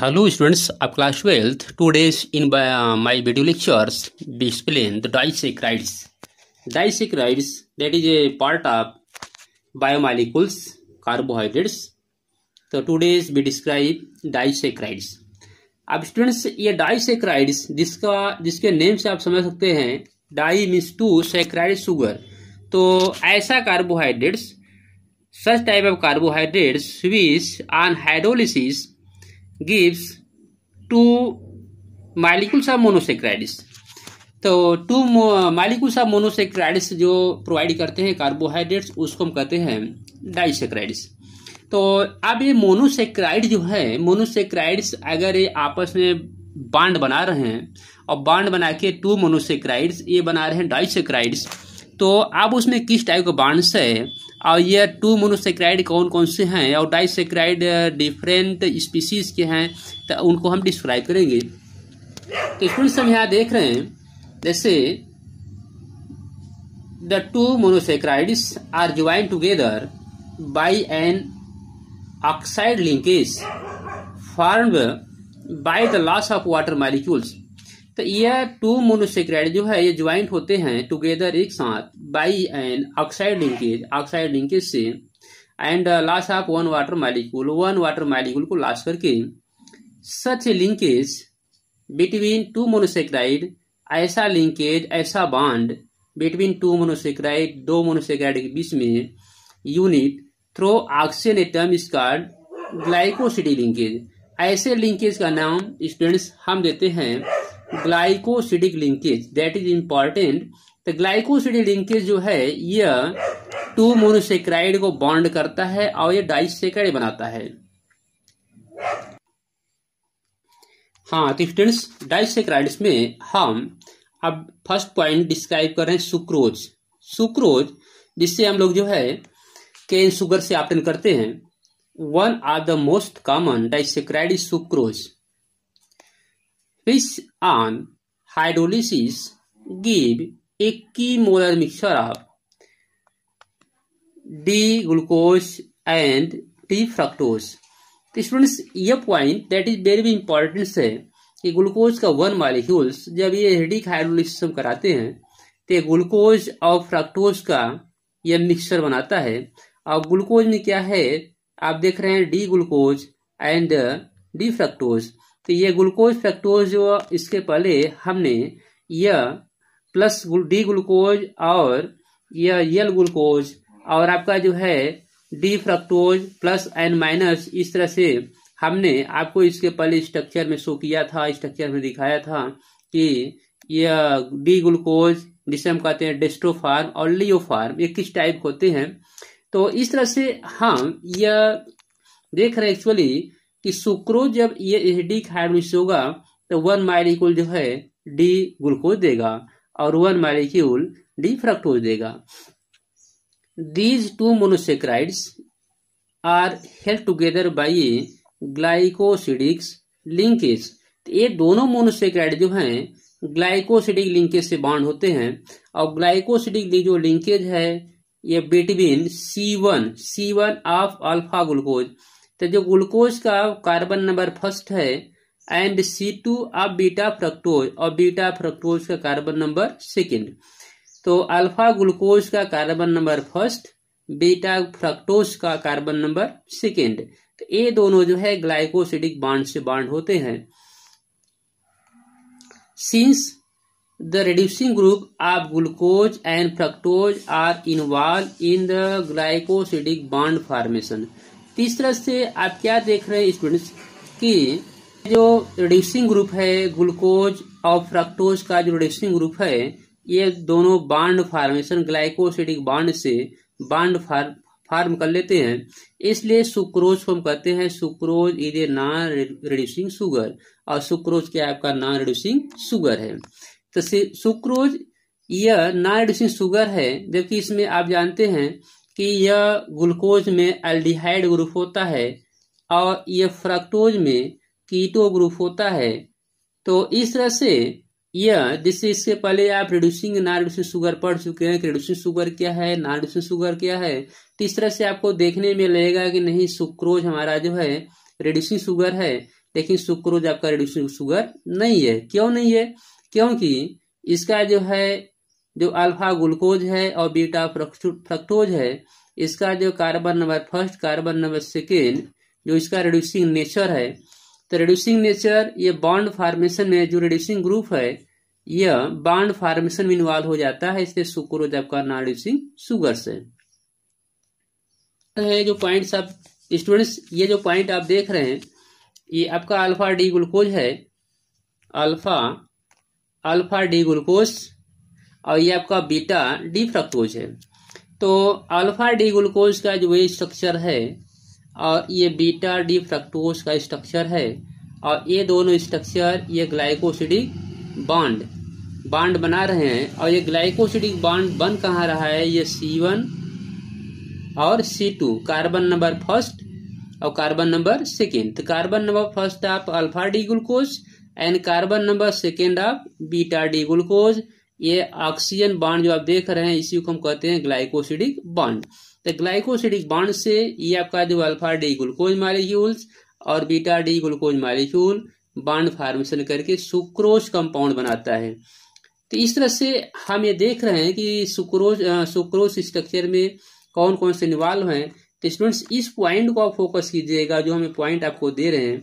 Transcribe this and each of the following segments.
Hello students आप class twelfth today's in my video lectures explain the disac disaccharides that is a part of biomolecules carbohydrates तो today we describe disaccharides अब students ये डाइसिक rides जिसका जिसके name से आप समझ सकते हैं di means two saccharide sugar तो ऐसा carbohydrates such type of carbohydrates which on hydrolysis gives two molecules of monosaccharides तो टू मालिकुल्स ऑफ मोनोसेक्राइड्स जो प्रोवाइड करते हैं कार्बोहाइड्रेट्स उसको हम कहते हैं डाइसेक्राइडिस तो अब ये मोनोसेक्राइड जो है मोनोसेक्राइड्स अगर ये आपस में बांड बना रहे हैं और बांड बना के टू मोनोसेक्राइड्स ये बना रहे हैं डाइसेक्राइड्स तो अब उसमें किस टाइप का बांड्स है और ये टू मोनोसेक्राइड कौन कौन से हैं और डाइसेक्राइड डिफरेंट स्पीसीज के हैं तो उनको हम डिस्क्राइब करेंगे तो स्टूडेंट्स हम यहाँ देख रहे हैं जैसे the two monosaccharides are join together by an oxide linkage form by the loss of water molecules तो ये टू मोनोसेक्राइड जो है ये ज्वाइंट होते हैं टुगेदर एक साथ by an oxide linkage oxide linkage से and last of one water molecule one water molecule को लास्ट करके such linkage between two monosaccharide ऐसा लिंकेज ऐसा बॉन्ड बिटवीन टू मोनोसेक्राइड दो मोनोसेक्राइड के बीच में unit through oxygen atom is called glycosidic linkage ऐसे लिंकेज का नाम स्टूडेंट्स हम देते हैं glycosidic linkage that is important तो ग्लाइकोसिडिक लिंकेज जो है यह टू मोनोसेक्राइड को बॉन्ड करता है और यह डाइसेक्राइड बनाता है हाँ तो स्टूडेंट्स डाइसेक्राइड्स में हम अब फर्स्ट पॉइंट डिस्क्राइब कर रहे हैं सुक्रोज सुक्रोज जिससे हम लोग जो है केन शुगर से ऑप्टेन करते हैं one are the most common disaccharide is sucrose which on hydrolysis give a molar mixture of D-glucose and D-fructose. तो स्टूडेंट्स ये पॉइंट दैट इज वेरी भी इंपॉर्टेंट है कि ग्लूकोज का वन मालिक्यूल्स जब ये हेडिक हाइड्रोलिसिस हम कराते हैं तो ग्लूकोज और फ्रक्टोज का यह मिक्सचर बनाता है और ग्लूकोज में क्या है आप देख रहे हैं D glucose and D fructose तो ये ग्लूकोज फैक्टोज जो इसके पहले हमने यह प्लस डी ग्लूकोज और यह यल ग्लूकोज और आपका जो है D fructose plus and minus इस तरह से हमने आपको इसके पहले स्ट्रक्चर में शो किया था स्ट्रक्चर में दिखाया था कि यह डी ग्लूकोज जिसे हम कहते हैं डेस्ट्रोफार्म और लियोफार्म ये किस टाइप होते हैं तो इस तरह से हम यह देख रहे एक्चुअली कि सुक्रोज जब ये डी हाइब्रिड होगा तो वन माइलिक्यूल जो है डी ग्लूकोज देगा और वन माइलिक्यूल डी फ्रक्टोज देगा these two monosaccharides are help together by glycosidics linkage ये दोनों मोनोसेक्राइड जो हैं ग्लाइकोसिडिक लिंकेज से बाउंड होते हैं और ग्लाइकोसिडिक जो लिंकेज है ये between C one C one of alpha glucose तो जो ग्लूकोज का कार्बन नंबर फर्स्ट है एंड सी टू अब बीटा फ्रक्टोज और बीटा फ्रक्टोज का कार्बन नंबर सेकेंड तो अल्फा ग्लूकोज का carbon number first beta fructose का कार्बन नंबर सेकेंड तो ये दोनों जो है ग्लाइकोसिडिक बाड से बाड होते हैं since the reducing group of glucose and fructose are involve in the glycosidic bond formation तीसरा से आप क्या देख रहे हैं स्टूडेंट्स कि जो रिड्यूसिंग ग्रुप है ग्लूकोज और फ्रक्टोज का जो रिड्यूसिंग ग्रुप है ये दोनों बाड फार्मेशन ग्लाइकोसिडिक बाड से बाड फार्म फार्म कर लेते हैं इसलिए सुक्रोज को हम कहते हैं sucrose is a non reducing sugar और सुक्रोज क्या आपका नॉन रिड्यूसिंग शुगर है तो सुक्रोज यह नॉन रिड्यूसिंग शुगर है जबकि इसमें आप जानते हैं कि यह ग्लूकोज में एल्डिहाइड ग्रुप होता है और यह फ्रक्टोज में कीटो ग्रुप होता है तो इस तरह से यह जिससे इससे पहले आप रिड्यूसिंग नॉन रिड्यूसिंग शुगर पढ़ चुके हैं कि रिड्यूसिंग शुगर क्या है नॉन रिड्यूसिंग शुगर क्या है तो इस तरह से आपको देखने में लगेगा कि नहीं सुक्रोज हमारा जो है रिड्यूसिंग शुगर है लेकिन सुक्रोज आपका रिड्यूसिंग शुगर नहीं है क्यों नहीं है क्योंकि इसका जो है जो अल्फा ग्लूकोज है और बीटा फ्रक्टोज है इसका जो carbon number first carbon number second जो इसका रिड्यूसिंग नेचर है तो रिड्यूसिंग नेचर ये बॉन्ड फार्मेशन में जो रिड्यूसिंग ग्रुप है यह बॉन्ड फार्मेशन में इन्वॉल्व हो जाता है इसलिए सुक्रोज आपका नॉन रिड्यूसिंग शुगर से है जो तो पॉइंट आप स्टूडेंट्स ये जो पॉइंट आप देख रहे हैं ये आपका अल्फा डी ग्लूकोज है अल्फा अल्फा डी ग्लूकोज और ये आपका बीटा डी फ्रक्टोज है तो अल्फा डी ग्लूकोज का जो ये स्ट्रक्चर है और ये बीटा डी फ्रक्टोज का स्ट्रक्चर है और ये दोनों स्ट्रक्चर ये ग्लाइकोसिडिक बाड बाड बना रहे हैं और ये ग्लाइकोसिडिक बाड बन कहाँ रहा है ये सी वन और C two carbon number first और कार्बन नंबर सेकेंड तो कार्बन नंबर फर्स्ट आप alpha D glucose and carbon number second आप बीटा डी ग्लूकोज ये ऑक्सीजन बाड जो आप देख रहे हैं इसी को हम कहते हैं ग्लाइकोसिडिक बाड तो ग्लाइकोसिडिक बाड से ये आपका जो अल्फा डी ग्लूकोज मालिक्यूल्स और beta D glucose molecule bond formation करके सुक्रोज कंपाउंड बनाता है तो इस तरह से हम ये देख रहे हैं कि सुक्रोज सुक्रोज स्ट्रक्चर में कौन कौन से इन्वॉल्व हैं तो स्टूडेंट्स इस पॉइंट को आप फोकस कीजिएगा जो हमें पॉइंट आपको दे रहे हैं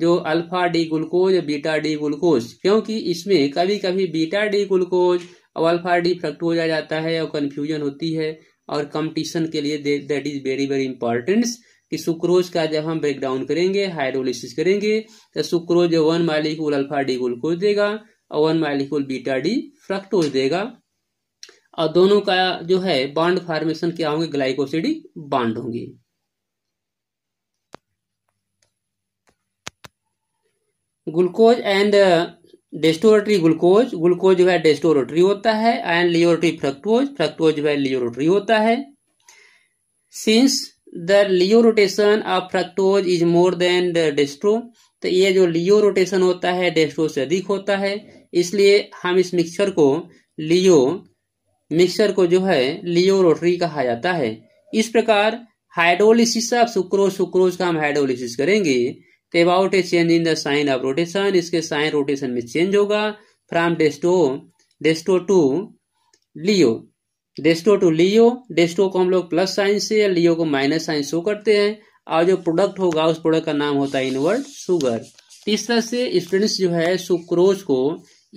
जो अल्फा डी ग्लूकोज या बीटा डी ग्लूकोज क्योंकि इसमें कभी कभी बीटा डी ग्लूकोज और अल्फा डी फ्रक्टोज आ जाता है और कन्फ्यूजन होती है और कंपटीशन के लिए that is very very important कि सुक्रोज का जब हम ब्रेकडाउन करेंगे हाइड्रोलिसिस करेंगे तो sucrose one molecule alpha D glucose देगा और one molecule beta D fructose देगा और दोनों का जो है बॉन्ड फॉर्मेशन क्या होंगे ग्लाइकोसिडिक बॉन्ड होंगे glucose and dextrorotatory glucose glucose जो है डेस्टोरेटरी होता है एंड लियोरेटरी फ्रक्टोज फ्रक्टोज जो है लियोरेटरी होता है since the laevo rotation of fructose is more than the dextro तो ये जो लियो रोटेशन होता है डेस्ट्रो से अधिक होता है इसलिए हम इस मिक्सचर को लियो मिक्सचर को जो है लियो रोटरी कहा जाता है इस प्रकार हाइड्रोलिसिस ऑफ सुक्रोज सुक्रोज का हम हाइड्रोलिसिस करेंगे about a change in the sign of rotation इसके साइन रोटेशन में चेंज होगा from dextro dextro to laevo dextro to laevo dextro को हम लोग प्लस साइन से लियो को माइनस साइन शो करते हैं और जो प्रोडक्ट होगा उस प्रोडक्ट का नाम होता है इनवर्ड शुगर इस तरह से स्टूडेंट्स जो है सुक्रोज को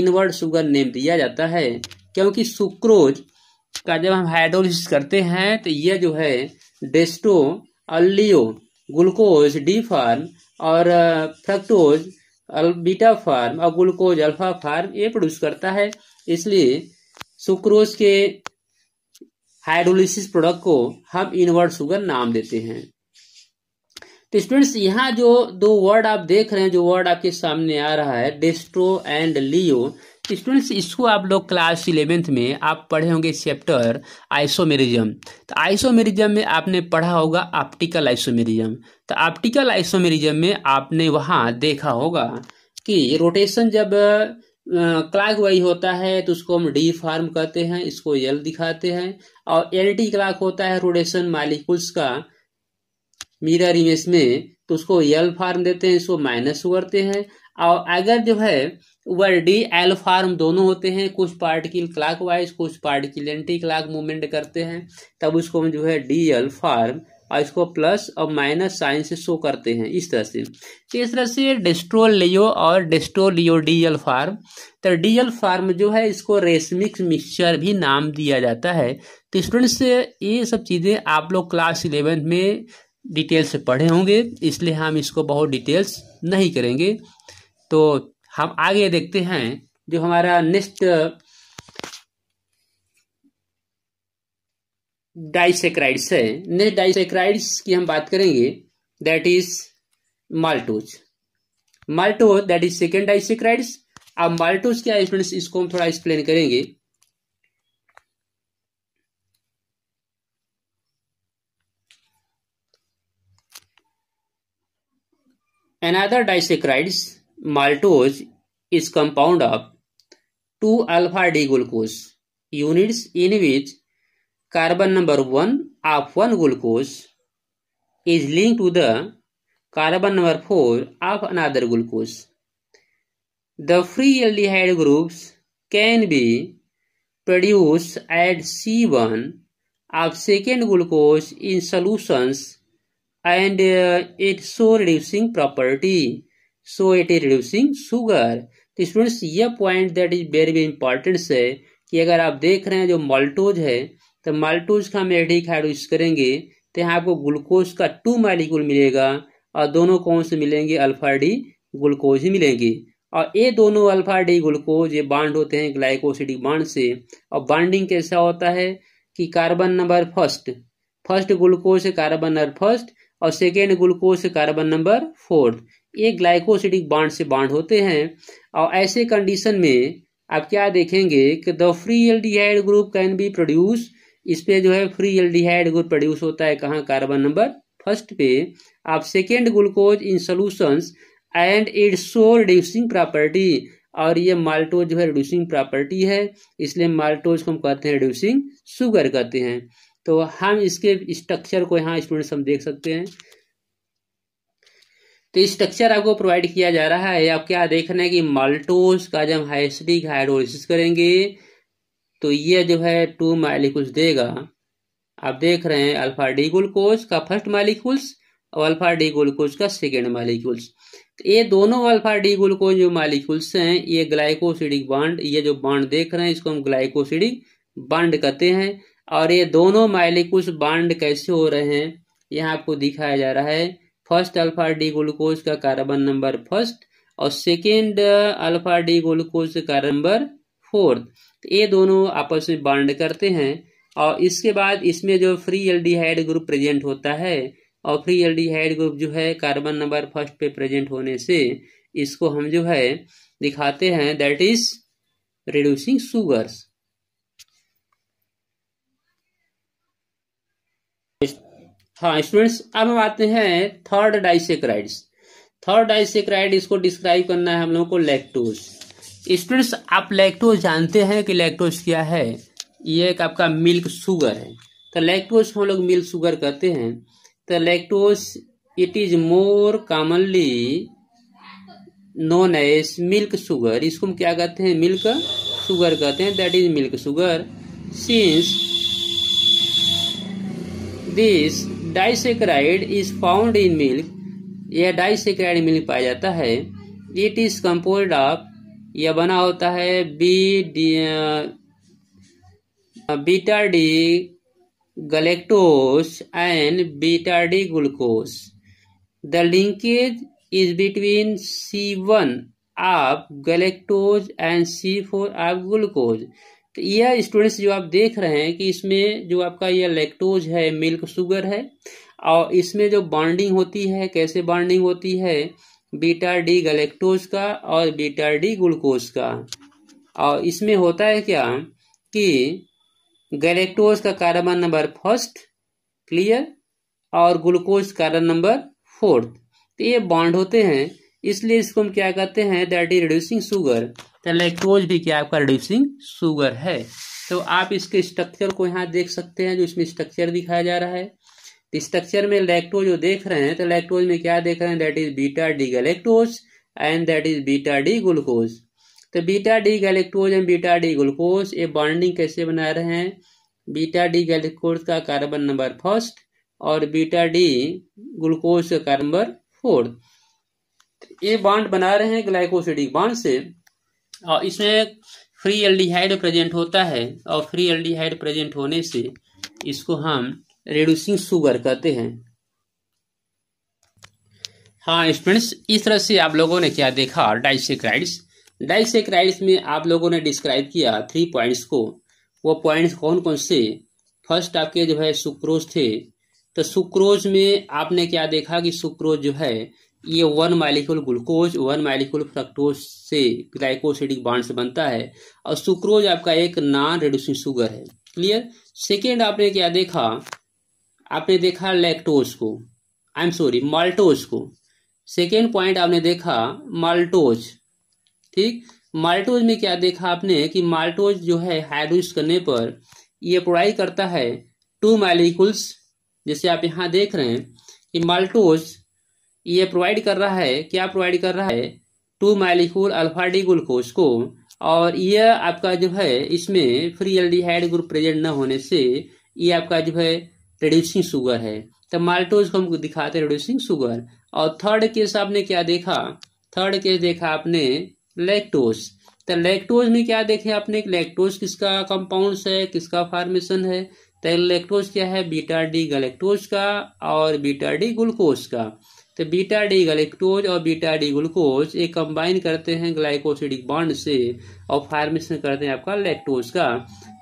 इनवर्ड शुगर नेम दिया जाता है क्योंकि सुक्रोज का जब हम हाइड्रोलिस करते हैं तो यह जो है डेस्टो अल्लियो ग्लूकोज डी फार्म और फ्रक्टोज बीटा फार्म और ग्लूकोज अल्फा फार्म ये प्रोड्यूस करता है इसलिए सुक्रोज के हाइड्रोलिसिस प्रोडक्ट को हम इनवर्ट शुगर नाम देते हैं तो स्टूडेंट्स यहाँ जो दो वर्ड आप देख रहे हैं जो वर्ड आपके सामने आ रहा है डेस्ट्रो एंड लियो स्टूडेंट्स इसको आप लोग क्लास इलेवेंथ में आप पढ़े होंगे चैप्टर आइसोमेरिज्म तो आइसोमेरिज्म में आपने पढ़ा होगा ऑप्टिकल आइसोमेरिज्म तो ऑप्टिकल आइसोमेरिज्म में आपने वहाँ देखा होगा कि रोटेशन जब क्लाक वाइज होता है तो उसको हम डी फार्म कहते हैं इसको एल दिखाते हैं और टी क्लाक होता है रोटेशन मालिकुल्स का मिरर इमेज में तो उसको एल फार्म देते हैं इसको माइनस करते हैं और अगर जो है व डी एल फार्म दोनों होते हैं कुछ पार्टिकल क्लॉकवाइज कुछ पार्टिकल एंटी क्लाक मूवमेंट करते हैं तब उसको हम जो है डी एल फार्म और इसको प्लस और माइनस साइन से शो करते हैं इस तरह से तो इस तरह से डिस्ट्रोलियो और डिस्ट्रोलियो डी एल फार्म तो डी एल फार्म जो है इसको रेशमिक मिक्सचर भी नाम दिया जाता है तो स्टूडेंट्स ये सब चीज़ें आप लोग क्लास इलेवेंथ में डिटेल से पढ़े होंगे इसलिए हम इसको बहुत डिटेल्स नहीं करेंगे तो हम आगे देखते हैं जो हमारा नेक्स्ट डाइसेक्राइड्स है नेक्स्ट डाइसेक्राइड्स की हम बात करेंगे that is maltose maltose that is second disaccharides अब माल्टोज क्या है स्टूडेंट्स इसको हम थोड़ा एक्सप्लेन करेंगे another disaccharides Maltose is compound of 2 alpha D glucose units in which carbon number 1 of 1 glucose is linked to the carbon number 4 of another glucose. The free aldehyde groups can be produced at C1 of second glucose in solutions and uh, its so reducing property so it is reducing sugar तो students यह point that is very very important है कि अगर आप देख रहे हैं जो माल्टोज है तो माल्टोज का हम खाइड यूज करेंगे तो यहाँ आपको ग्लूकोज का टू मालिक्यूल मिलेगा और दोनों कौन से मिलेंगे अल्फा डी ग्लूकोज ही मिलेंगे और ये दोनों अल्फा डी ग्लूकोज ये बाड होते हैं ग्लाइकोसिडिक बाड से और बाडिंग कैसा होता है कि carbon number first first glucose carbon number first और second glucose carbon number fourth ये ग्लाइकोसिडिक बाड से बाड होते हैं और ऐसे कंडीशन में आप क्या देखेंगे कि the free aldehyde group can be produce इस पे जो है फ्री एल्डिहाइड ग्रुप प्रोड्यूस होता है कहाँ कार्बन नंबर फर्स्ट पे आप second glucose in solutions and it's so reducing property और ये माल्टोज जो है रिड्यूसिंग प्रॉपर्टी है इसलिए माल्टोज को हम कहते हैं रिड्यूसिंग शुगर कहते हैं तो हम इसके स्ट्रक्चर को यहाँ स्टूडेंट्स हम देख सकते हैं तो स्ट्रक्चर आपको प्रोवाइड किया जा रहा है आप क्या देखना है कि माल्टोज का जब हाइस्टिक हाइड्रोलिस करेंगे तो ये जो है टू मालिकुल्स देगा आप देख रहे हैं अल्फा डी ग्लूकोज का फर्स्ट मालिक्यूल्स और अल्फा डी ग्लूकोज का सेकेंड मालिक्यूल्स तो ये दोनों अल्फा डी ग्लूकोज जो मालिक्यूल्स हैं ये ग्लाइकोसिडिक बाड ये जो बाड देख रहे हैं इसको हम ग्लाइकोसिडिक बाड कहते हैं और ये दोनों मालिकुल्स बाड कैसे हो रहे हैं यहाँ आपको दिखाया जा रहा है फर्स्ट अल्फा डी ग्लूकोज का कार्बन नंबर फर्स्ट और सेकेंड अल्फा डी ग्लूकोज का कार्बन नंबर फोर्थ तो ये दोनों आपस में बांड करते हैं और इसके बाद इसमें जो फ्री एल्डिहाइड ग्रुप प्रेजेंट होता है और फ्री एल्डिहाइड ग्रुप जो है कार्बन नंबर फर्स्ट पे प्रेजेंट होने से इसको हम जो है दिखाते हैं दैट इज रिड्यूसिंग शुगर्स हाँ स्टूडेंट्स अब हम आते हैं थर्ड डाइसेक्राइड्स थर्ड डाइसेक्राइड इसको डिस्क्राइब करना है हम लोगों को लैक्टोज स्टूडेंट्स आप लैक्टोज जानते हैं कि लैक्टोज क्या है ये एक आपका मिल्क शुगर है तो लैक्टोज हम लोग मिल्क शुगर कहते हैं तो lactose it is more commonly known as milk sugar इसको हम क्या कहते हैं मिल्क शुगर कहते हैं that is milk sugar since this disaccharide is found in milk यह डाइसेक्राइड मिल्क पाया जाता है इट इज कंपोज ऑफ यह बना होता है B D beta D galactose and beta D glucose the linkage is between C one of galactose and C four of glucose तो यह स्टूडेंट्स जो आप देख रहे हैं कि इसमें जो आपका यह लेक्टोज है मिल्क शुगर है और इसमें जो बॉन्डिंग होती है कैसे बॉन्डिंग होती है बीटा डी गलेक्टोज का और बीटा डी ग्लूकोज का और इसमें होता है क्या कि गलेक्टोज का कार्बन नंबर फर्स्ट क्लियर और ग्लूकोज कार्बन नंबर फोर्थ तो ये बॉन्ड होते हैं इसलिए इसको हम क्या कहते हैं दैट इज रिड्यूसिंग शुगर तो लैक्टोज भी क्या आपका रिड्यूसिंग शुगर है तो आप इसके स्ट्रक्चर को यहाँ देख सकते हैं जो इसमें स्ट्रक्चर दिखाया जा रहा है तो स्ट्रक्चर में लैक्टोज जो देख रहे हैं तो लैक्टोज में क्या देख रहे हैं that is beta D galactose and that is beta D glucose तो beta D galactose and beta D glucose ये बॉन्डिंग कैसे बना रहे हैं बीटा डी गैलेक्टोज का कार्बन नंबर फर्स्ट और बीटा डी ग्लूकोज का कार्बन नंबर फोर्थ ये बाड बना रहे हैं ग्लाइकोसिडिक बाड से और इसमें फ्री एल्डिहाइड प्रेजेंट होता है और फ्री एल्डिहाइड प्रेजेंट होने से इसको हम रिड्यूसिंग शुगर कहते हैं हाँ स्टूडेंट्स इस तरह से आप लोगों ने क्या देखा डाइसेक्राइड्स डाइसेक्राइड्स में आप लोगों ने डिस्क्राइब किया थ्री पॉइंट्स को वो पॉइंट्स कौन कौन से फर्स्ट आपके जो है सुक्रोज थे तो सुक्रोज में आपने क्या देखा कि सुक्रोज जो है ये one molecule glucose one molecule fructose से ग्लाइकोसिडिक बाड से बनता है और सुक्रोज आपका एक नॉन रेड्यूसिंग शुगर है क्लियर सेकेंड आपने क्या देखा आपने देखा लैक्टोज को आई एम सॉरी माल्टोज को सेकेंड पॉइंट आपने देखा माल्टोज ठीक माल्टोज में क्या देखा आपने कि माल्टोज जो है हाइड्रोज करने पर ये प्रोवाइड करता है टू मालिकुल्स जैसे आप यहाँ देख रहे हैं कि माल्टोज ये प्रोवाइड कर रहा है क्या प्रोवाइड कर रहा है two molecule alpha D glucose को और यह आपका जो है इसमें फ्री एल्डिहाइड ग्रुप प्रेजेंट न होने से ये आपका जो है रिड्यूसिंग शुगर है तो माल्टोज को हम दिखाते हैं रिड्यूसिंग शुगर और थर्ड केस आपने क्या देखा थर्ड केस देखा आपने लेक्टोज तो लेक्टोज में क्या देखे आपने लेक्टोज किसका कंपाउंड है किसका फार्मेशन है तो लेक्टोज क्या है बीटा डी गलेक्टोज का और बीटा डी ग्लूकोज का तो बीटा डी गलेक्टोज और बीटा डी ग्लूकोज ये कंबाइन करते हैं ग्लाइकोसिडिक बॉन्ड से और फार्मेशन करते हैं आपका लेक्टोज का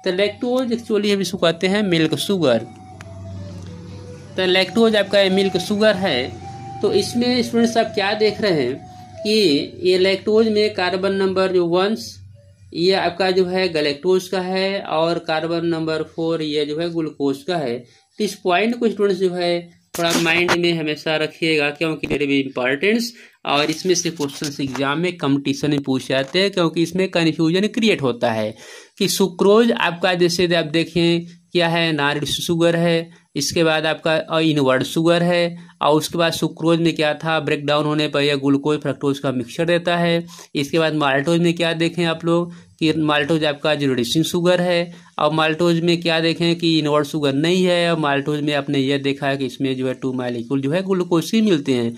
तो लैक्टोज एक्चुअली हम इसको कहते हैं मिल्क शुगर तो लेक्टोज आपका मिल्क शुगर है तो इसमें स्टूडेंट्स आप क्या देख रहे हैं कि ये लेक्टोज में कार्बन नंबर जो वंस ये आपका जो है गलेक्टोज का है और कार्बन नंबर फोर ये जो है ग्लूकोज का है तो इस पॉइंट को स्टूडेंट्स जो है थोड़ा माइंड में हमेशा रखिएगा क्योंकि वेरी भी इंपॉर्टेंस और इसमें से क्वेश्चन एग्जाम में कंपटीशन में पूछ जाते हैं क्योंकि इसमें कन्फ्यूजन क्रिएट होता है कि सुक्रोज आपका जैसे आप देखें क्या है नारियल शुगर है इसके बाद आपका इनवर्ड शुगर है और उसके बाद सुक्रोज में क्या था ब्रेक डाउन होने पर यह ग्लूकोज फ्रक्टोज का मिक्सचर देता है इसके बाद माल्टोज में क्या देखें आप लोग कि माल्टोज आपका जो जुडिसिंग शुगर है और माल्टोज में क्या देखें कि इनवर्ड शुगर नहीं है और माल्टोज में आपने यह देखा है कि इसमें जो है टू मालिक्यूल जो है ग्लूकोज ही मिलते हैं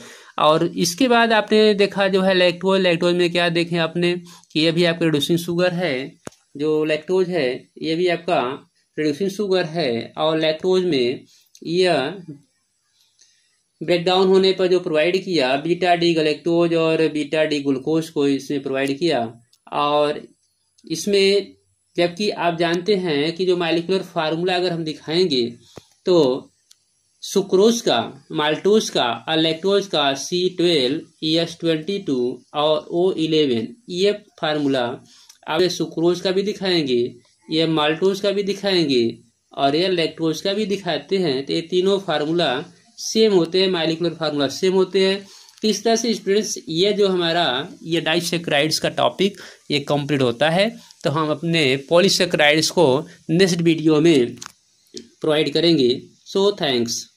और इसके बाद आपने देखा जो है लैक्टोज लैक्टोज में क्या देखें आपने कि यह भी आपका रिड्यूसिंग शुगर है जो लैक्टोज है ये भी आपका रिड्यूसिंग शुगर है और लैक्टोज में यह ब्रेकडाउन होने पर जो प्रोवाइड किया बीटा डी गलेक्टोज और बीटा डी ग्लूकोज को इसमें प्रोवाइड किया और इसमें जबकि आप जानते हैं कि जो मालिकुलर फार्मूला अगर हम दिखाएंगे तो सुक्रोज का माल्टोज का अलेक्ट्रोज का C twelve E S twenty two और ओ इलेवन ये फार्मूला आप सुक्रोज का भी दिखाएंगे यह माल्टोज का भी दिखाएंगे और यह लेक्टोज का भी दिखाते हैं तो ये तीनों फार्मूला सेम होते हैं मालिकुलर फार्मूला सेम होते हैं तो इस तरह से स्टूडेंट्स ये जो हमारा ये डाइसेक्राइड्स का टॉपिक ये कंप्लीट होता है तो हम अपने पॉलीसेक्राइड्स को नेक्स्ट वीडियो में प्रोवाइड करेंगे सो थैंक्स